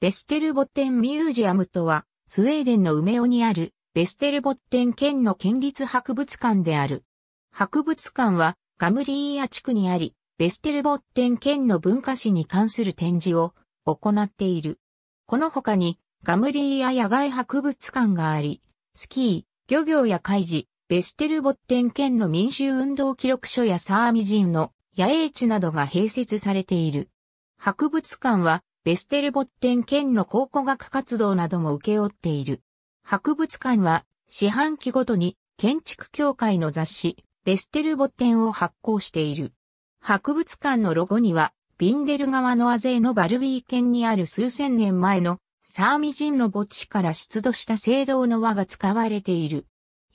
ベステルボッテンミュージアムとは、スウェーデンの梅尾にある、ベステルボッテン県の県立博物館である。博物館は、ガムリーア地区にあり、ベステルボッテン県の文化史に関する展示を行っている。この他に、ガムリーア野外博物館があり、スキー、漁業や海事、ベステルボッテン県の民衆運動記録書やサーミジンの野営地などが併設されている。博物館はベステルボッテン県の考古学活動なども受け負っている。博物館は、四半期ごとに建築協会の雑誌、ベステルボッテンを発行している。博物館のロゴには、ビンデル川のアゼーのバルビー県にある数千年前のサーミ人の墓地から出土した青銅の輪が使われている。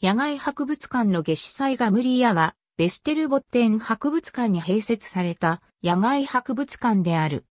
野外博物館の下司祭が無理アは、ベステルボッテン博物館に併設された野外博物館である。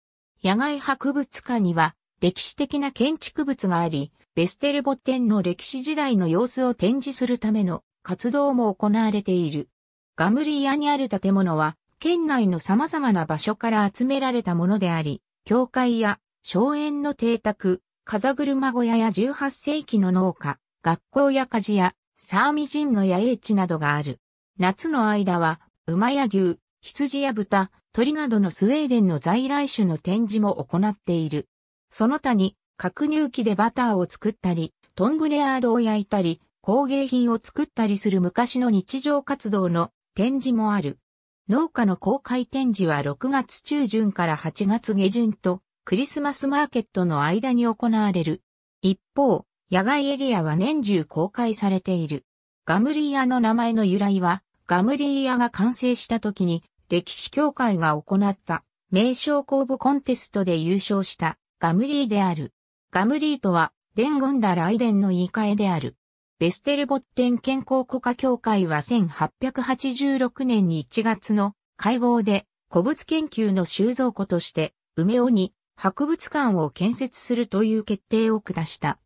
野外博物館には歴史的な建築物があり、ベステルボッテンの歴史時代の様子を展示するための活動も行われている。ガムリアにある建物は、県内の様々な場所から集められたものであり、教会や荘園の邸宅、風車小屋や18世紀の農家、学校や鍛冶屋、サーミ人の野営地などがある。夏の間は、馬や牛、羊や豚、鳥などのスウェーデンの在来種の展示も行っている。その他に、核乳器でバターを作ったり、トングレアードを焼いたり、工芸品を作ったりする昔の日常活動の展示もある。農家の公開展示は6月中旬から8月下旬とクリスマスマーケットの間に行われる。一方、野外エリアは年中公開されている。ガムリーアの名前の由来は、ガムリーアが完成した時に歴史協会が行った名称公募コンテストで優勝したガムリーである。ガムリーとは、伝言ら来伝の言い換えである。ベステルボッテン健康国家協会は1886年に1月の会合で古物研究の収蔵庫として梅尾に博物館を建設するという決定を下した。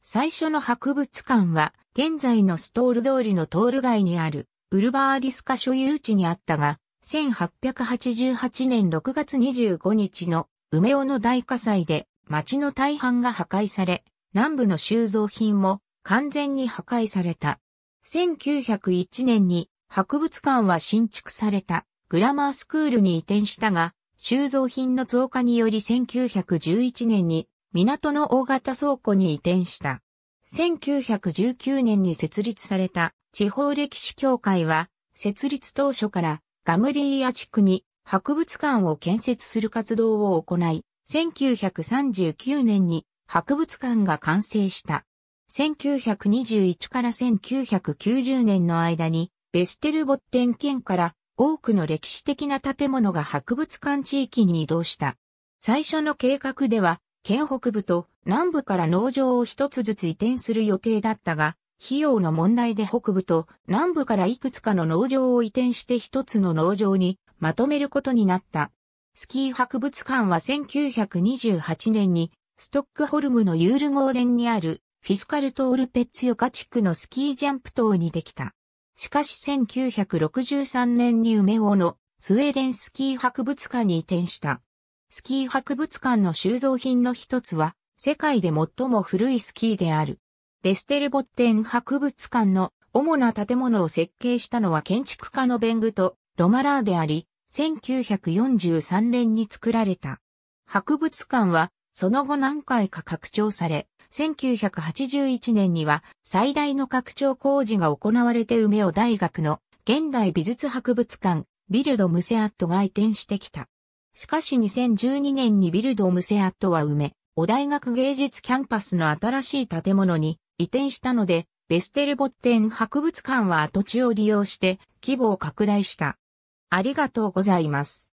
最初の博物館は現在のストール通りのトール街にあるウルバーリスカ所有地にあったが、1888年6月25日の梅尾の大火災で町の大半が破壊され、南部の収蔵品も完全に破壊された。1901年に博物館は新築されたグラマースクールに移転したが、収蔵品の増加により1911年に港の大型倉庫に移転した。1919年に設立された地方歴史協会は設立当初からガムリーヤ地区に博物館を建設する活動を行い、1939年に博物館が完成した。1921から1990年の間に、ベステルボッテン県から多くの歴史的な建物が博物館地域に移動した。最初の計画では、県北部と南部から農場を一つずつ移転する予定だったが、費用の問題で北部と南部からいくつかの農場を移転して一つの農場にまとめることになった。スキー博物館は1928年にストックホルムのユールゴーデンにあるフィスカルトールペッツヨカ地区のスキージャンプ島にできた。しかし1963年に梅尾のスウェーデンスキー博物館に移転した。スキー博物館の収蔵品の一つは世界で最も古いスキーである。ベステルボッテン博物館の主な建物を設計したのは建築家のベングとロマラーであり、1943年に作られた。博物館はその後何回か拡張され、1981年には最大の拡張工事が行われて梅尾大学の現代美術博物館ビルド・ムセアットが移転してきた。しかし2012年にビルド・ムセアットは梅尾大学芸術キャンパスの新しい建物に移転したので、ベステルボッテン博物館は跡地を利用して規模を拡大した。ありがとうございます。